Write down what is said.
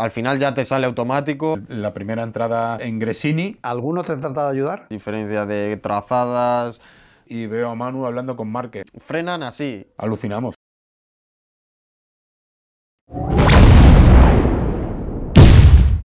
al final ya te sale automático. La primera entrada en Gresini. ¿Alguno te tratado de ayudar? Diferencia de trazadas. Y veo a Manu hablando con Márquez. Frenan así. Alucinamos.